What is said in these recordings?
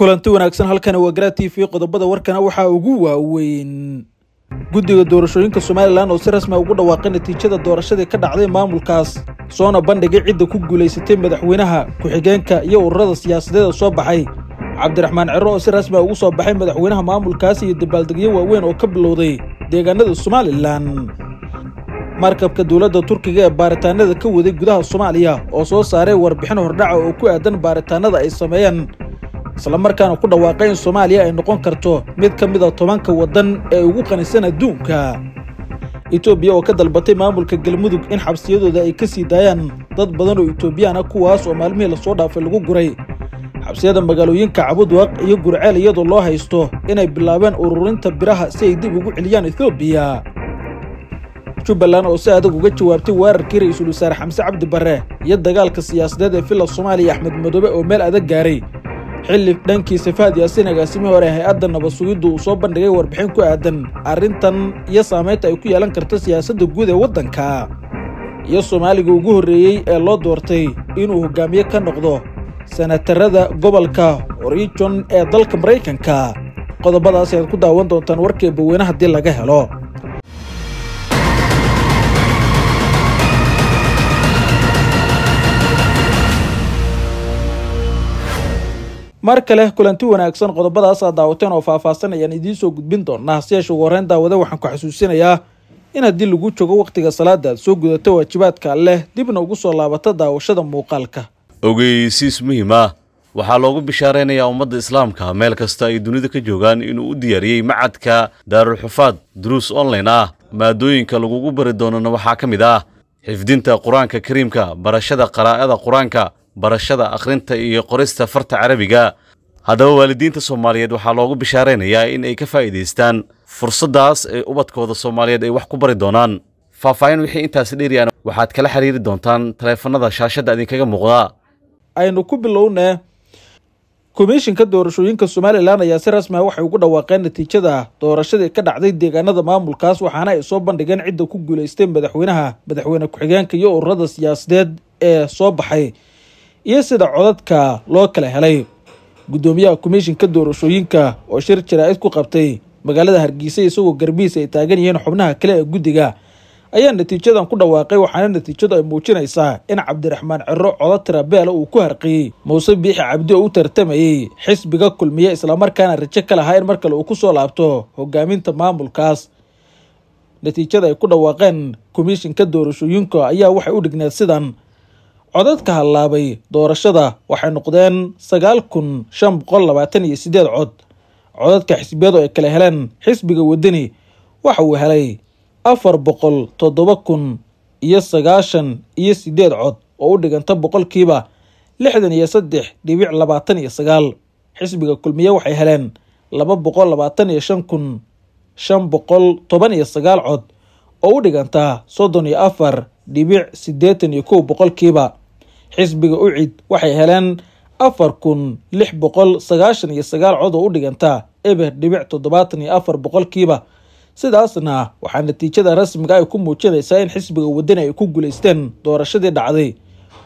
kulanti wanaagsan halkana waa garaa t v qodobada warkana waxaa ugu waaweyn guddiga doorashooyinka somalilan oo si rasmi a ah ugu dhawaaqay natiijada doorashadii ka dhacday maamulkaas soona bandhigay cidda ku guulaysatay madaxweynaha ku-xigeenka iyo ururada siyaasadeeda soo baxay cabdiraxmaan ciro oo si rasmi a ah ugu soo baxay madaxweynaha maamulkaas iyo dabaaldegyo waaweyn oo ka bilowday deegaanada somalilan markabka dowladda turkiga ee baaritaanada ka waday gudaha soomaaliya oo soo saaray warbixin hordhaca oo ku aadan baaritaanada ay sameeyeen islamarkaana ku dhawaaqay in soomaaliya ay noqon karto mid ka mida ah tobanka waddan ee ugu qanisan adduunka itoobiya oo ka dalbatay maamulka galmudug in xabsiyadooda ay ka sii daayaan dad badan oo itoobiyaana kuwaas oo maalmihii lasoo dhaafay lagu guray xabsiyada magaalooyinka cabudwaq iyo gurceel iyadoo loo haysto inay bilaabeen ururinta biraha si ay dib ugu celiyaan etoobiya jubbaland oo si adag uga jawaabtay weerarkii ra-iisul wasaare xamse cabdi barre iyo dagaalka siyaasadeed ee villa soomaaliya axmed madoobe oo meel adag gaaray xilli dhankii safaad iyo asinagaasimi hore hay-adda nabadsugiddu uu soo bandhigay warbixin ku aadan arrintan iyo saamaynta ay ku yeelan karto siyaasadda guud ee waddanka iyo soomaaliga ugu horreeyey ee loo doortay inuu hogaamiye ka noqdo sanatarada gobolka oregon ee dalka maraykanka qodobadaas aad ku daawan doontaan warkii weyne haddii laga helo mar kale kulanti wanaagsan qodobadaasaa daawateen oo faahfaahsan ayaan idiin soo gudbin doonaa hasiyeeshe ugu horreyn daawada waxaan ku xasuusinayaa in haddii lagu jogo wakhtiga salaaddaad soo gudato waajibaadka alleh dibna ugu soo laabata daawashada muuqaalka ogeysiis muhiim ah waxaa loogu bishaaraynayaa ummadda islaamka meel kasta ay dunida ka joogaan inuu u diyaariyey macadka daarulxufaad duruus online ah maadooyinka lagugu bari doonana waxaa ka mid ah xifdinta qur-aanka kariimka barashada qaraa'ada qur-aanka barashada akhrinta iyo qorista farta carabiga haddaba waalidiinta soomaaliyeed waxaa loogu bishaaraynayaa in ay ka faa'iidaystaan fursaddaas ee ubadkooda soomaaliyeed ay wax ku bari doonaan faah-faahin wixii intaasi dheeriyaan waxaad kala xiriiri doontaan taleefanada shaashadda idinkaga muuqda aynu ku bilowne komishinka doorashooyinka somalilan ayaa si rasmi ah waxay ugu dhawaaqeen natiijada doorashadii ka dhacday deegaanada maamulkaas waxaana ay soo bandhigeen cidda ku guulaysteen madaxweynaha madaxweyne ku-xigeenka iyo ururada siyaasadeed ee soo baxay iyo sida codadka loo kala helay guddoomiyaha komishinka doorashooyinka oo shir jaraa'id ku qabtay magaalada hargeysa isagoo garbiis ay taagan yihiin xubnaha kale ee guddiga ayaa natiijadan ku dhawaaqay waxaana natiijadu ay muujinaysaa in cabdiraxmaan ciro codo tirabeela uu ku harqiyey muuse biixi cabdi oo u tartamayey xisbiga kulmiya islamarkaana rajo ka lahaa in mar kale uu ku soo laabto hogaaminta maamulkaas natiijada ay ku dhawaaqeen komishinka doorashooyinka ayaa waxay u dhigneed sidan codadka hallaabay doorashada waxay noqdeen sagaal kun shan boqol labaatan iyo siddeed cod codadka xisbiyadu ay kala heleen xisbiga wadani waxa uu helay afar boqol toddoba kun iyo sagaashan iyo siddeed cod oo u dhiganta boqolkiiba lixdan iyo saddex dhibic labaatan iyo sagaal xisbiga kulmiye waxay heleen laba boqol labaatan iyo shan kun shan boqol toban iyo sagaal cod oo u dhiganta soddon iyo afar dhibic siddeetan iyo kow boqolkiiba xisbiga ucid waxay heleen afar kun lix boqol sagaashan iyo sagaal cod oo u dhiganta eber dhibic toddobaatan iyo afar boqolkiiba sidaasna waxaa natiijada rasmiga ay ku muujinaysaa in xisbiga wadani ay ku guulaysteen doorashadii dhacday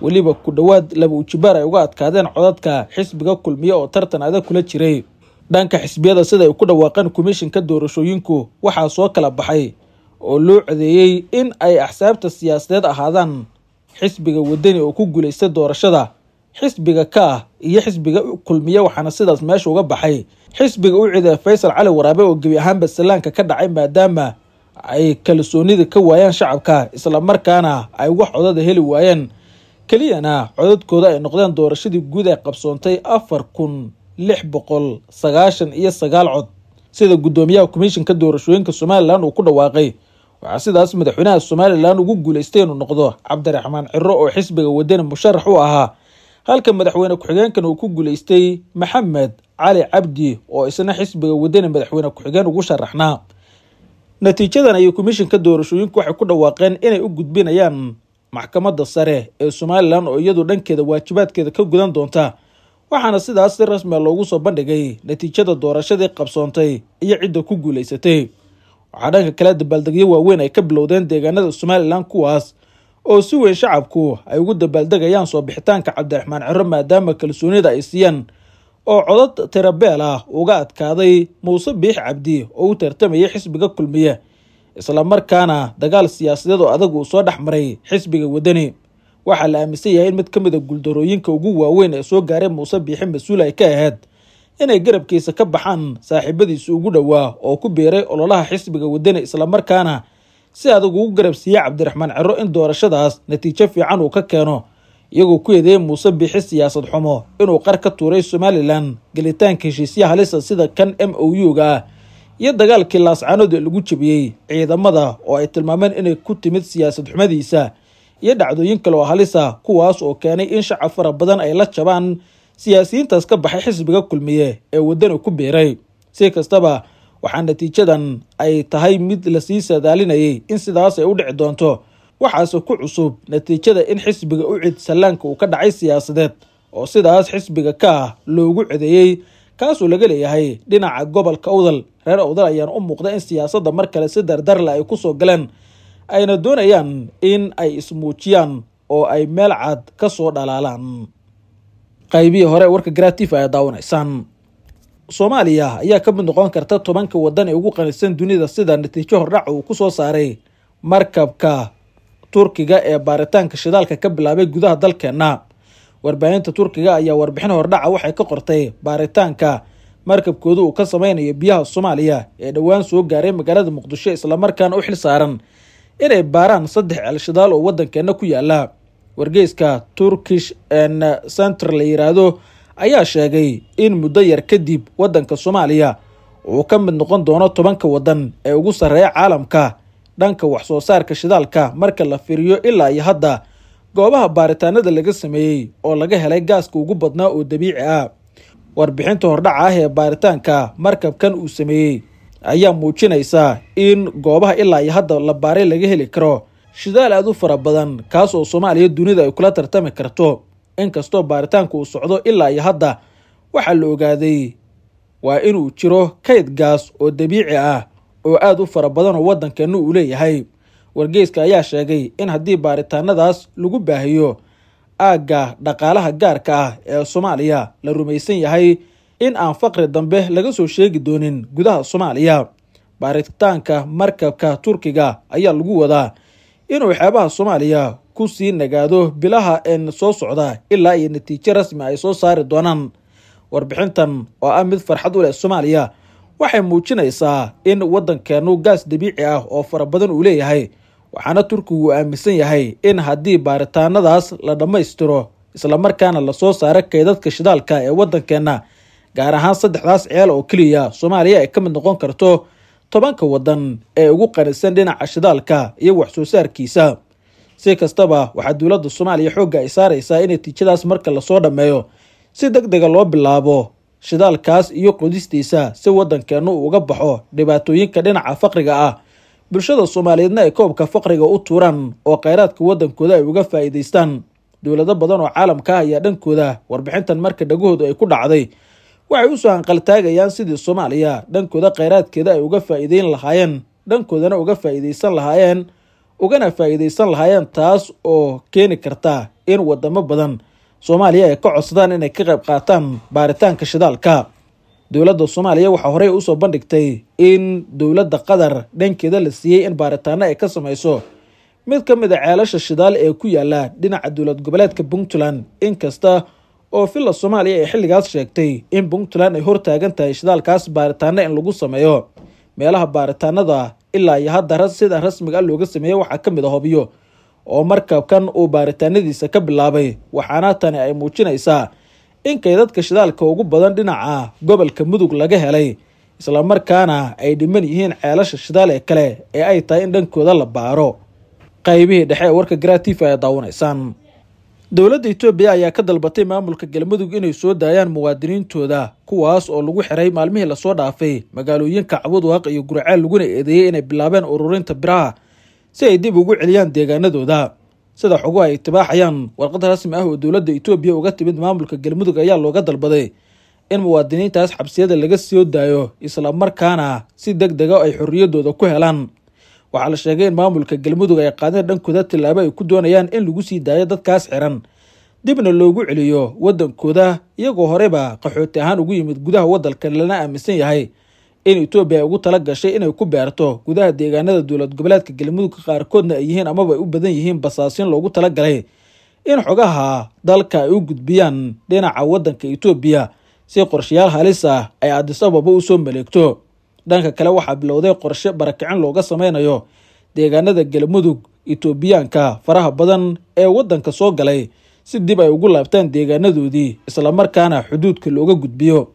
weliba ku dhowaad laba ujibaar ay uga adkaadeen codadka xisbiga kulmiya oo tartan ada kula jiray dhanka xisbiyada sida ay ku dhawaaqeen komishinka doorashooyinku waxaa soo kala baxay oo loo codeeyey in ay axsaabta siyaasadeed ahaadaan xisbiga wadani oo ku guuleystay doorashada xisbiga ka ah iyo xisbiga kulmiya waxaana sidaas meesha uga baxay xisbiga u ciday faysal cali waraabe oo gebi ahaanba sallaanka ka dhacay maadaama ay kalsoonida ka waayaan shacabka islamarkaana ay wax codada heli waayeen keliyana codadkooda ay noqdeen doorashadii guud ee qabsoontay afar kun lix boqol sagaashan iyo sagaal cod sida guddoomiyaha komishinka doorashooyinka somalilan uu ku dhawaaqay waxaa sidaas madaxweynaha somalilan ugu guuleystay inuu noqdo cabdiraxmaan ciro oo xisbiga wadani musharax u ahaa halka madaxweyne ku-xigeenkan uu ku guuleystay maxamed cali cabdi oo isna xisbiga wadani madaxweyne ku-xigeen ugu sharaxnaa natiijadan ayay komishinka doorashooyinku waxay ku dhawaaqeen inay u gudbinayaan maxkamadda sare ee somalilan oo iyadu dhankeeda waajibaadkeeda ka gudan doonta waxaana sidaas si rasmia ah loogu soo bandhigay natiijada doorashadii qabsoontay iyo cidda ku guulaysatay waxaa dhanka kale dabaaldegyo waaweyn ay ka bilowdeen deegaanada somalilan kuwaas oo si weyn shacabku ay ugu dabaaldegayaan soo bixitaanka cabdiraxmaan ciro maadaama kalsoonida ay siiyeen oo codad tirabeel ah uga adkaaday muuse biix cabdi oo u tartamayay xisbiga kulmiya isla markaana dagaal siyaasadeed oo adag uu soo dhex maray xisbiga wadani waxaa la aaminsan yahay in mid ka mid a ah guuldarooyinka ugu waaweyn ee soo gaaray muuse biixi mas-uul ay ka ahayd inay garabkiisa ka baxaan saaxiibadiisa ugu dhowaa oo ku biiray ololaha xisbiga wadani islamarkaana si adag ugu garab siiye cabdiraxmaan cero in doorashadaas natiijo fiican uu ka keeno iyagoo ku eedeeyey muuse biixi siyaasad xumo inuu qar ka tuuray somalilan gelitaanka heshiisya halisa sida kan m o u-ga iyo dagaalkii laascaanooda lagu jabiyey ciidamada oo ay tilmaameen inay ku timid siyaasad xumadiisa iyo dhacdooyin kale oo halisa kuwaas oo keenay in shacab fara badan ay la jabaan siyaasiyiintaas ka baxay xisbiga kulmiye ee wadana ku biiray si kastaba waxaa natiijadan ay tahay mid lasii saadaalinayay in sidaas ay u dhici doonto waxaase ku cusub natiijada in xisbiga u cid sallaanka uu ka dhacay siyaasadeed oo sidaas xisbiga ka ah loogu cedeeyey kaasuu laga leeyahay dhinaca gobolka awdal reer awdal ayaana u muuqda in siyaasadda mar kale si dardarle ay kusoo galeen ayna doonayaan in ay ismuujiyaan oo ay meel cad ka soo dhalaalaan qaybihii hore warka gratif ay daawanaysaan soomaaliya ayaa ka mid noqon karta tobanka wadan ee ugu qanisan dunida sida natiijo hordhac uu ku soo saaray markabka turkiga ee baaritaanka shidaalka ka bilaabay gudaha dalkeenna warbaahinta turkiga ayaa warbixin hordhaca waxay ka qortay baaritaanka markabkooda uu ka sameynayo biyaha soomaaliya ee dhowaan soo gaaray magaalada muqdisho islamarkaana u xil saaran inay baaraan saddex ceel shidaal oo wadankeena ku yaalla wargeyska turkish n center la yidhaahdo ayaa sheegay in muddo yar kadib waddanka soomaaliya uu ka mid noqon doono tobanka waddan ee ugu sarreeya caalamka dhanka wax soo saarka shidaalka marka la firiyo ilaa iyo hadda goobaha baaritaanada laga sameeyey oo laga helay gaaska ugu badnaa oo dabiici ah warbixinta hordhaca ah ee baaritaanka markabkan uu sameeyey ayaa muujinaysa in goobaha ilaa iyo hadda la baaray laga heli karo shidaal aada u fara badan kaas oo soomaaliya dunida ay kula tartami karto inkastoo baaritaanku uu socdo ilaa iyo hadda waxaa la ogaaday waa inuu jiro kayd gaas oo dabiici ah oo aada u fara badan oo waddankeenna uu leeyahay wargeyska ayaa sheegay in haddii baaritaanadaas lagu baahiyo aagga dhaqaalaha gaarka ah ee soomaaliya la rumaysan yahay in aan faqri dambe laga soo sheegi doonin gudaha soomaaliya baaritaanka markabka turkiga ayaa lagu wadaa inuu waxyaabaha soomaaliya ku sii nagaado bilaha een soo socda ilaa iyo natiijo rasmi ay soo saari doonaan warbixintan oo ah mid farxad u leh soomaaliya waxay muujinaysaa in waddankeennu gaas dabiici ah oo fara badan uu leeyahay waxaana turkigu aaminsan yahay in haddii baaritaanadaas la dhammaystiro islamarkaana lasoo saaro kaydadka shidaalka ee waddankeenna gaar ahaan saddexdaas ceel oo keliya soomaaliya ay ka mid noqon karto tobanka wadan ee ugu qanisan dhinaca shidaalka iyo waxsoo saarkiisa si kastaba waxaa dowladda soomaaliya xoogga ay saaraysaa in natiijadaas marka lasoo dhammeeyo si deg dega loo bilaabo shidaalkaas iyo qodistiisa si waddankeennu uga baxo dhibaatooyinka dhinaca faqriga ah bulshada soomaaliyeedna ay koobka faqriga u tuuraan oo kheyraadka waddankooda ay uga faa'iidaystaan dowlado badan oo caalamka ah ayaa dhankooda warbixintan marka dhagahoodu ay ku dhacday waxay usoo soo hanqaltaagayaan sidii soomaaliya dhankooda kheyraadkeeda ay uga faa'iideyn lahaayeen dhankoodana uga faa'iideysan lahaayeen ugana faa'iideysan lahaayeen taas oo keeni karta in wadamo badan soomaaliya ay ka codsadaan inay ka qayb qaataan baaritaanka shidaalka dowladda soomaaliya waxaa horey usoo bandhigtay in dowladda qatar dhankeeda la siiyey in baaritaano ay ka samayso mid ka mid a ceelasha shidaal ee ku yaala dhinaca dowlad goboleedka puntland inkasta oo filla soomaaliya ay xilligaas sheegtay in puntland ay hortaagan tahay shidaalkaas baaritaana in lagu sameeyo meelaha baaritaanada ilaa iyo hadda sida rasmiga a looga sameeyey waxaa ka mid a ah hobyo oo markabkan uu baaritaanadiisa ka bilaabay waxaana tani ay muujinaysaa in kaydadka shidaalka ugu badan dhinaca gobolka mudug laga helay islamarkaana ay dhiman yihiin ceelasha shidaal ee kale ee ay tahay in dhankooda la baaro qaybihii dhexe ee warka garaa tifa daawanaysaan dowladda itoobiya ayaa ka dalbatay maamulka galmudug inay soo daayaan muwaadiniintooda kuwaas oo lagu xiray maalmihii lasoo dhaafay magaalooyinka cabudwaaq iyo guraceel laguna eedeeyey inay bilaabeen ururinta biraha si ay dib ugu celiyaan deegaanadooda sida xogo ay itibaaxayaan warqad rasmi ah oo dowladda itoobiya uga timid maamulka galmudug ayaa looga dalbaday in muwaadiniintaas xabsiyada laga soo daayo isla markaana si deg dega ah ay xorriyadooda ku helaan waxaa la sheegay in maamulka galmudug ay qaadeen dhankooda tillaabo ay ku doonayaan in lagu sii daayo dadkaas xiran dibna loogu celiyo waddankooda iyagoo horeba qaxooti ahaan ugu yimid gudaha wadanka lana aaminsan yahay in etoobiya ay ugu tala gashay inay ku beerto gudaha deegaanada dowlad goboleedka galmudugka qaarkoodna ay yihiin amaba ay u badan yihiin basaasin loogu tala galay in xogaha dalka ay u gudbiyaan dhinaca waddanka etoobiya si qorshayaal halis ah ay addisababa ababa usoo maleegto dhanka kale waxaa bilowday qorshe barakicin looga sameynayo deegaanada galmudug itoobiyaanka faraha badan ee waddanka soo galay si dib ay ugu laabtaan deegaanadoodii islamarkaana xuduudka looga gudbiyo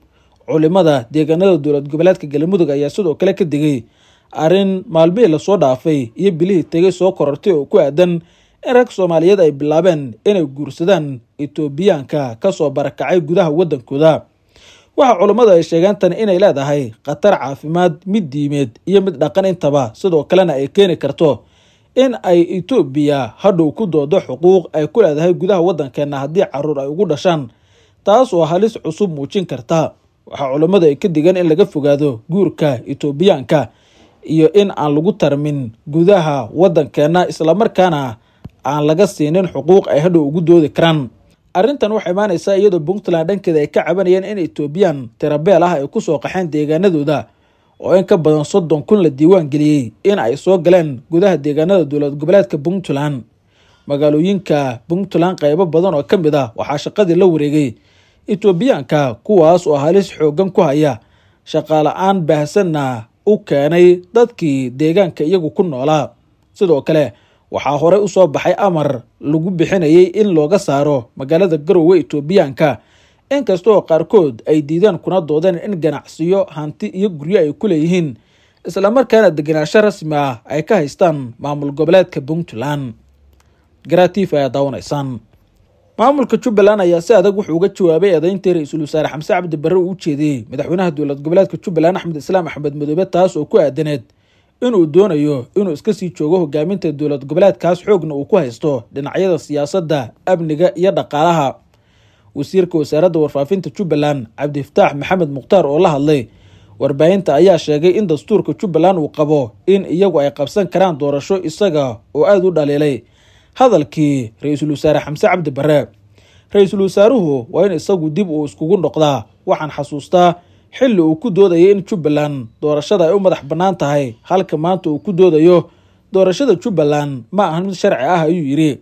culimada deegaanada dowlad goboleedka galmudug ayaa sidoo kale ka digay arrin maalmihii lasoo dhaafay iyo bilihii tegay soo korortay oo ku aadan in rag soomaaliyeed ay bilaabeen inay guursadaan itoobiyaanka kasoo barakacay gudaha waddankooda waxaa culummadu ay sheegeen tan inay leedahay khatar caafimaad mid diimeed iyo mid dhaqan intaba sidoo kalena ay keeni karto in ay etoobiya hadhow ku doodo xuquuq ay ku leedahay gudaha waddankeenna haddii caruur ay ugu dhashaan taas oo halis cusub muujin karta waxaa culummadu ay ka digan in laga fogaado guurka etoobiyaanka iyo in aan lagu tarmin gudaha waddankeenna islamarkaana aan laga siinin xuquuq ay hadhow ugu doodi karaan arrintan waxay imaanaysaa iyadoo puntland dhankeeda ay ka cabanayeen in etoobiyan tirabeel ah ay kusoo qaxeen deegaanadooda oo in ka badan soddon kun la diiwaan geliyey in ay soo galeen gudaha deegaanada dowlad goboleedka puntland magaalooyinka puntland qaybo badan oo ka mid ah waxaa shaqadii la wareegay etoobiyaanka kuwaas oo halis xooggan ku haya shaqaala-aan baahsanna u keenay dadkii deegaanka iyagu ku noolaa sidoo kale waxaa hore usoo baxay amar lagu bixinayay in looga saaro magaalada garowe etoobiyaanka inkastaoo qaarkood ay diideen kuna doodeen in ganacsiyo hanti iyo guryo ay ku leeyihiin islamarkaana degenaasho rasmi ah ay ka haystaan maamul goboleedka puntland garaatiif ayaa daawanaysaan maamulka jubbaland ayaa si adag wuxuu uga jawaabay eedeyntii ra-iisul wasaare xamse cabdi barre uu jeediyey madaxweynaha dowlad goboleedka jubbaland axmed islaam axmed madoobe taas oo ku aadaneed inuu doonayo inuu iska sii joogo hogaaminta dowlad goboleedkaas xoogna uu ku haysto dhinacyada siyaasadda amniga iyo dhaqaalaha wasiirka wasaaradda warfaafinta jubbaland cabdifataax maxamed mukhtaar oo la hadlay warbaahinta ayaa sheegay in dastuurka jubbaland uu qabo in iyagu ay qabsan karaan doorasho isaga oo aada u dhaliilay hadalkii ra-iisul wasaare xamse cabdi bare ra-iisul wasaaruhu waa in isagu dib uu iskugu noqdaa waxaan xasuustaa xilli uu ku doodayay in jubbaland doorashada ay u madax bannaan tahay halka maanta uu ku doodayo doorashada jubbaland ma ahan mid sharci ah ayuu yidhi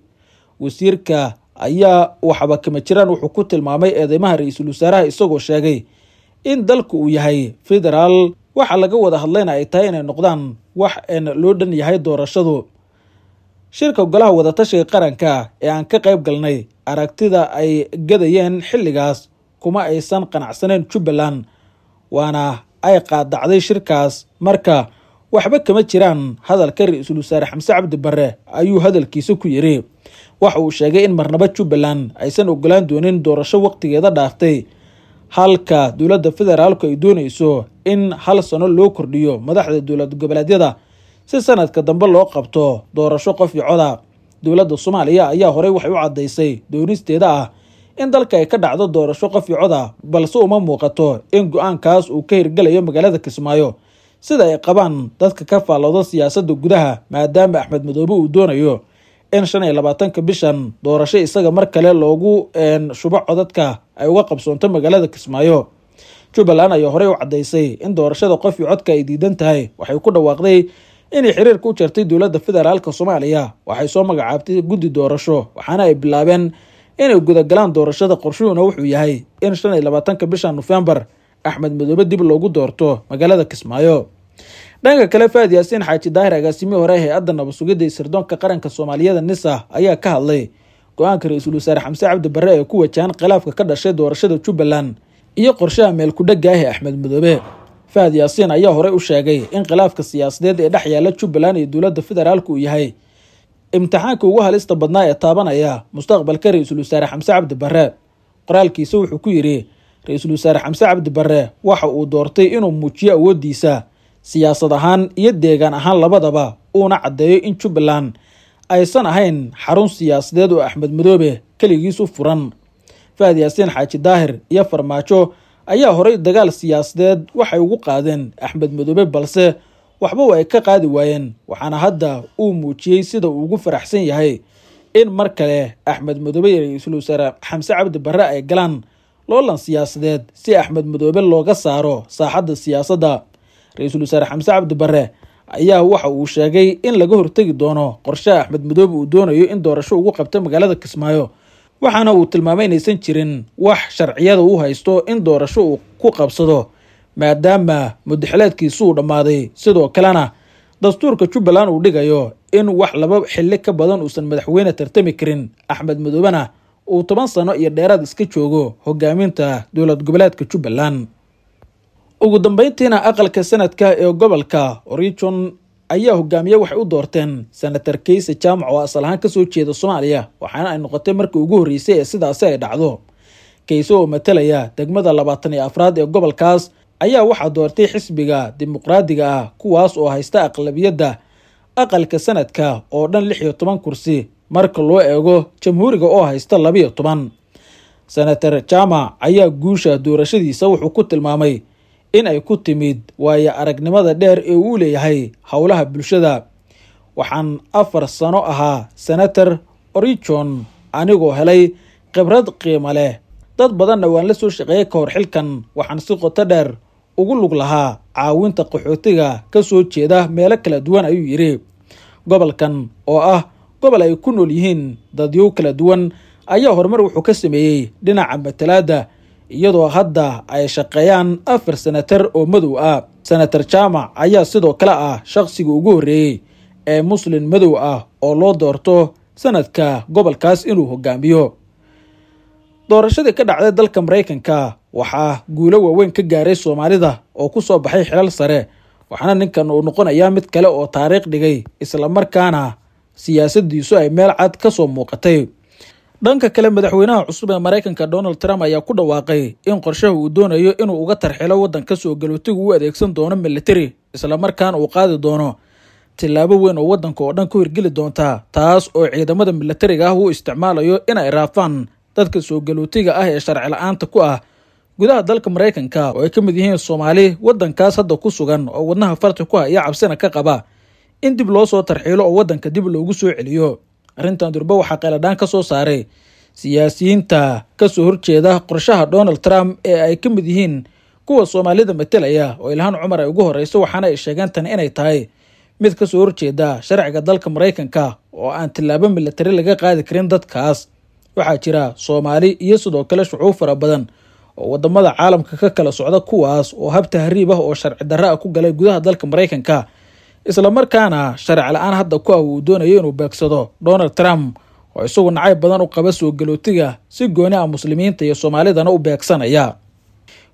wasiirka ayaa waxba kama jiraan wuxuu ku tilmaamay eedeymaha ra-iisul wasaaraha isagoo sheegay in dalku uu yahay federaal waxaa laga wada hadlayna ay tahay inay noqdaan wax een loo dhan yahay doorashadu shirka golaha wadatashiga qaranka ee aan ka qayb galnay aragtida ay gadayeen xilligaas kuma aysan qanacsanayn jubbaland waana ay qaadacday shirkaas marka waxba kama jiraan hadalka ra-iisul wasaare xamse cabdi bare ayuu hadalkiisa ku yiri waxa uu sheegay in marnabo jubbaland aysan ogolaan doonin doorasho waqtigeeda dhaaftay halka dowladda federaalku ay doonayso in hal sano loo kordhiyo madaxda dowlad goboleedyada si sanadka dambe loo qabto doorasho qof coda dowladda soomaaliya ayaa horey waxay u caddaysay doonisteeda ah in dalka ay ka dhacdo doorasho qofi icod ah balse uma muuqato in go-aankaas uu ka hirgelayo magaalada kismaayo sida ay qabaan dadka ka faallooda siyaasadda gudaha maadaama axmed madoobe uu doonayo in shan iyo labaatanka bishan doorasho isaga mar kale loogu shubo codadka ay uga qabsoonto magaalada kismaayo jubbaland ayaa horey u caddaysay in doorashada qofi codka ay diidan tahay waxay ku dhawaaqday inay xiriirka u jartay dowladda federaalka soomaaliya waxay soo magacaabtay guddi doorasho waxaana ay bilaabeen inay gudagalaan doorashada qorshuhuna wuxuu yahay in shan iyo labaatanka bisha nofembar axmed madoobe dib loogu doorto magaalada kismaayo dhanka kale faad yaasiin xaaji daahir agaasimihi hore hay-adda nabadsugidda iyo sirdoonka qaranka soomaaliyada nisa ayaa ka hadlay go-aanka ra-iisul wasaare xamse cabdi barre ee ku wajahan khilaafka ka dhashay doorashada jubbaland iyo qorshaha meelkudhagaahe axmed madoobe faad yaasiin ayaa horey u sheegay in khilaafka siyaasadeed ee dhex yaala jubbaland iyo dowladda federaalka uu yahay imtixaanka ugu halista badnaa ee taabanaya mustaqbalka ra-iisul wasaare xamse cabdi qoraalkiisa wuxuu ku yidhi ra-iisul wasaare xamse cabdi waxa uu doortay inuu muujiyo awooddiisa siyaasad ahaan iyo deegaan ahaan labadaba uuna caddeeyo in jubbaland aysan ahayn xarun siyaasadeed oo axmed madoobe keligiis u furan faad yaasiin xaaji daahir iyo farmaajo ayaa horay dagaal siyaasadeed waxay ugu qaadeen axmed madoobe balse waxba waa ay ka qaadi waayeen waxaana hadda uu muujiyey sida uu ugu faraxsan yahay in mar kale axmed madoobe iyo ra-iisul wasaare xamse cabdi barre ay galaan loolan siyaasadeed si axmed madoobe looga saaro saaxadda siyaasadda ra-iisul wasaare xamse cabdi barre ayaa waxa uu sheegay in laga hortegi doono qorshaha axmed madoobe uu doonayo in doorasho ugu qabta magaalada kismaayo waxaana uu tilmaamay inaysan jirin wax sharciyada u haysto in doorasho uu ku qabsado maadaama uu dhammaaday sidoo kalena dastuurka jubbaland uu dhigayo in wax laba xilli ka badan uusan madaxweyne tartami karin axmed madoobena uu toban sano iyo dheeraad iska joogo hogaaminta dowlad goboleedka jubbaland ugu dambeyntiina aqalka sanadka ee gobolka origon ayaa hogaamiye waxay u doorteen senatar keyse jaamac oo asal ahaan kasoo jeeda soomaaliya waxaana ay noqotay markii ugu horreysay ee sidaasi ay dhacdo keyse oo matalaya degmada labaatan iyo afraad ee gobolkaas ayaa waxaa doortay xisbiga dimuqraadiga ah kuwaas oo haysta aqlabiyadda aqalka sanadka oo dhan lix iyo toban kursi marka loo eego jamhuuriga oo haysta labaiyo toban senator jama ayaa guusha doorashadiisa wuxuu ku tilmaamay in ay ku timid waayo aragnimada dheer ee uu leeyahay howlaha bulshada waxaan afar sano ahaa senator orijon anigoo helay khibrad qiimo leh dad badanna waan la soo shaqeeyay kahor xilkan waxaan si qoto dheer ugu lug lahaa caawinta qaxootiga ka soo jeeda meelo kala duwan ayuu yidhi gobolkan oo ah gobol ay ku nool yihiin dadyow kala duwan ayaa horumar wuxuu ka sameeyey dhinaca matalaada iyadoo hadda ay shaqeeyaan afar senatar oo madow ah senatar jaamac ayaa sidoo kale ah shaqsiga ugu horreeyey ee muslin madow ah oo loo doorto sanadka gobolkaas inuu hogaamiyo doorashadii ka dhacday dalka maraykanka waxaa guulo waaweyn ka gaaray soomaalida oo ku soo baxay xilal sare waxaana ninkan uu noqonayaa mid kale oo taariikh dhigay islamarkaana siyaasadiisu ay meel cad kasoo muuqatay dhanka kale madaxweynaha cusub ee maraykanka donald trump ayaa ku dhawaaqay in qorshaha uu doonayo inuu uga tarxilo waddanka soo galootiga u adeegsan doono militari islamarkaana uu qaadi doono tillaabo weyn oo waddanka oo dhan ku hirgeli doonta taas oo ciidamada militariga ah uu isticmaalayo inay raafaan dadka soo galootiga ah ee sharci la-aanta ku ah gudaha dalka maraykanka oo ay ka mid yihiin soomaali waddankaas hadda ku sugan oo wadnaha farti ku ha ah iyo cabsina ka qaba in dib loo soo tarxiilo oo waddanka dib loogu soo celiyo arrintan durbe waxaa qayladhaan ka soo saaray siyaasiyiinta kasoo horjeeda qorshaha donald trump ee ay ka mid yihiin kuwa soomaalida matelaya oo ilhaan cumar ay ugu horeyso waxaana ay sheegeen tan inay tahay mid kasoo horjeeda sharciga dalka maraykanka oo aan tallaabo milatari laga qaadi karin dadkaas waxaa jira soomaali iyo sidoo kale shucuub fara badan oo wadamada caalamka ka kala socda kuwaas oo hab tahriib ah oo sharci darra ah ku galay gudaha dalka maraykanka islamarkaana sharci la-aan hadda ku ah uu doonayo inuu beegsado donald trump oo isagu nacayb badan u qaba soo galootiga si gooni ah muslimiinta iyo soomaalidana u beegsanaya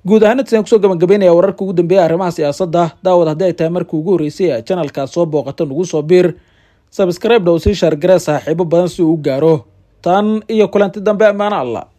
guud ahaan intasan kusoo gabagabeynaya wararka ugu dambeeya arrimaha siyaasadda daawad haddii ay tahay markii ugu horreysay ee janalkaas soo booqata nagu soo biir sabskrayb dhow sii shaargaree saaxiibo badan si uu u gaaro tan iyo kulanti dambe ammaano allah